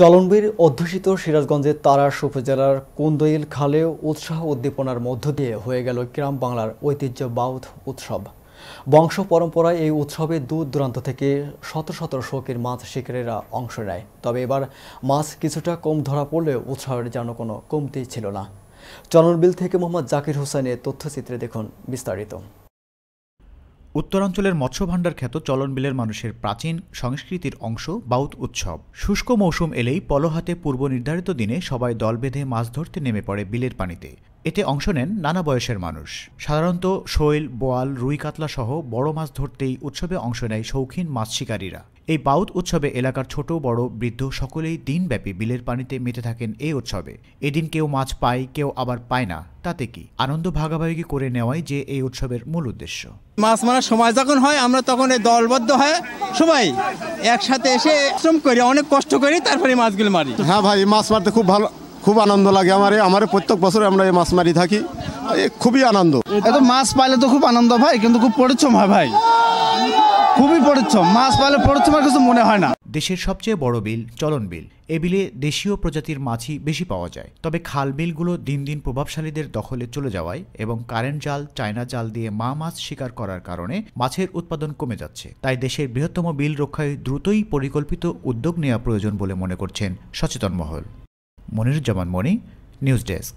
চলনবীর অধ্যুষিত সিরাজগঞ্জের তারাস উপজেলার কুন্দইল খালে উৎসাহ উদ্দীপনার মধ্য দিয়ে হয়ে গেল গ্রাম বাংলার ঐতিহ্য বাউথ উৎসব বংশ পরম্পরায় এই উৎসবে দূর দূরান্ত থেকে শত শত শোকের মাছ শিকারেরা অংশ নেয় তবে এবার মাছ কিছুটা কম ধরা পড়লেও উৎসাহের যেন কোনো কমতি ছিল না চলনবিল থেকে মোহাম্মদ জাকির হোসেনের তথ্যচিত্রে দেখুন বিস্তারিত উত্তরাঞ্চলের মৎস্য ভাণ্ডার খ্যাত চলনবিলের মানুষের প্রাচীন সংস্কৃতির অংশ বাউত উৎসব শুষ্ক মৌসুম এলেই পলহাতে পূর্ব নির্ধারিত দিনে সবাই দল বেঁধে মাছ ধরতে নেমে পড়ে বিলের পানিতে এতে অংশ নেন নানা বয়সের মানুষ সাধারণত শৈল বোয়াল রুই কাতলা সহ বড় মাছ ধরতেই উৎসবে অংশ নেয় শৌখিন মাছ শিকারীরা এই বাউত উৎসবে এলাকার ছোট বড় বৃদ্ধ সকলেই দিনব্যাপী বিলের পানিতে মেতে থাকেন এই উৎসবে এদিন কেউ মাছ পায় কেউ আবার পায় না তাতে কি আনন্দ ভাগাভাগি করে নেওয়াই যে এই উৎসবের মূল উদ্দেশ্য মাছ মারার সময় যখন হয় আমরা তখন এই দলবদ্ধ হয় সবাই একসাথে এসে শ্রম করি অনেক কষ্ট করি তারপরে মাছগুলো মারি হ্যাঁ ভাই মাছ মারতে খুব ভালো খুব আনন্দ লাগে আমার আমার প্রত্যেক বছরে আমরা এই মাছ মারি থাকি খুবই আনন্দ এত মাছ পাইলে তো খুব আনন্দ ভাই কিন্তু খুব পরিশ্রম হয় ভাই খুবই পরিশ্রম মাছ পাইলে পরিশ্রমের কিছু মনে হয় না দেশের সবচেয়ে বড় বিল চলন বিল এ বিলে দেশীয় প্রজাতির মাছই বেশি পাওয়া যায় তবে খাল বিলগুলো দিন দিন প্রভাবশালীদের দখলে চলে যাওয়ায় এবং কারেন্ট জাল চায়না জাল দিয়ে মা মাছ শিকার করার কারণে মাছের উৎপাদন কমে যাচ্ছে তাই দেশের বৃহত্তম বিল রক্ষায় দ্রুতই পরিকল্পিত উদ্যোগ নেওয়া প্রয়োজন বলে মনে করছেন সচেতন মহল মনিরুজ্জামান মণি নিউজ ডেস্ক